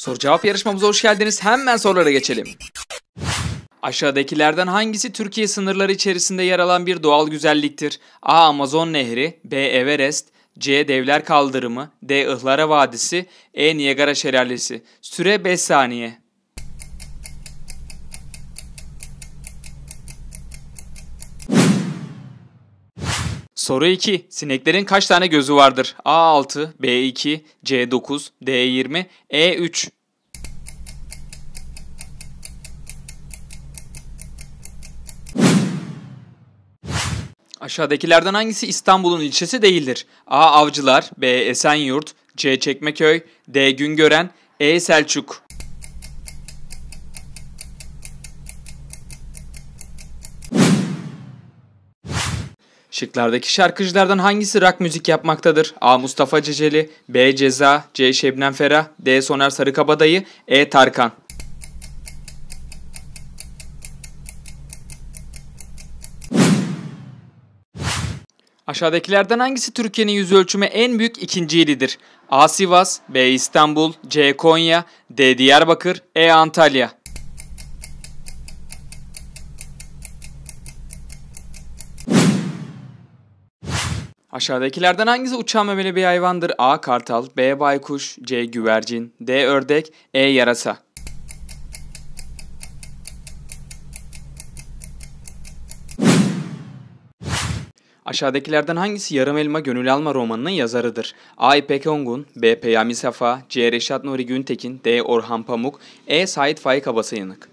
Soru cevap yarışmamıza hoş geldiniz. Hemen sorulara geçelim. Aşağıdakilerden hangisi Türkiye sınırları içerisinde yer alan bir doğal güzelliktir? A. Amazon Nehri, B. Everest, C. Devler Kaldırımı, D. Ihlara Vadisi, E. Niagara Şelalesi. Süre 5 saniye. Soru 2. Sineklerin kaç tane gözü vardır? A6, B2, C9, D20, E3. Aşağıdakilerden hangisi İstanbul'un ilçesi değildir? A. Avcılar, B. Esenyurt, C. Çekmeköy, D. Güngören, E. Selçuk. Şıklardaki şarkıcılardan hangisi rock müzik yapmaktadır? A. Mustafa Ceceli, B. Ceza, C. Şebnem Ferah, D. Soner Sarıkabadayı, E. Tarkan. Aşağıdakilerden hangisi Türkiye'nin yüz ölçümü en büyük ikinci ilidir? A. Sivas, B. İstanbul, C. Konya, D. Diyarbakır, E. Antalya. Aşağıdakilerden hangisi uçan memeli bir hayvandır? A. Kartal B. Baykuş C. Güvercin D. Ördek E. Yarasa Aşağıdakilerden hangisi Yarım Elma Gönül Alma romanının yazarıdır? A. İpek Ongun, B. Peyami Safa, C. Reşat Nuri Güntekin, D. Orhan Pamuk, E. Sait Faik Abasıyanık.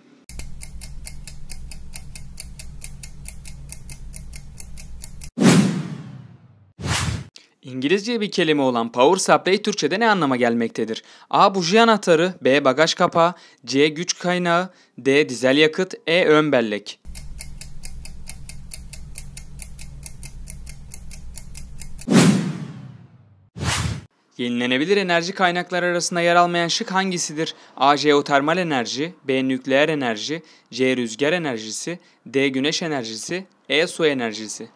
İngilizce bir kelime olan power supply Türkçe'de ne anlama gelmektedir? A. Buji anahtarı, B. Bagaj kapağı, C. Güç kaynağı, D. Dizel yakıt, E. Ön bellek. Yenilenebilir enerji kaynakları arasında yer almayan şık hangisidir? A. Jeotermal enerji, B. Nükleer enerji, C. Rüzgar enerjisi, D. Güneş enerjisi, E. Su enerjisi.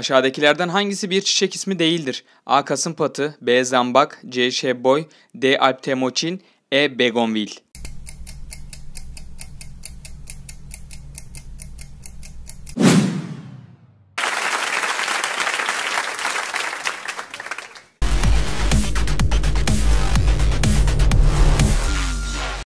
Aşağıdakilerden hangisi bir çiçek ismi değildir? A. Kasımpatı, B. Zambak, C. Şebboy, D. Alptemoçin, E. Begonvil.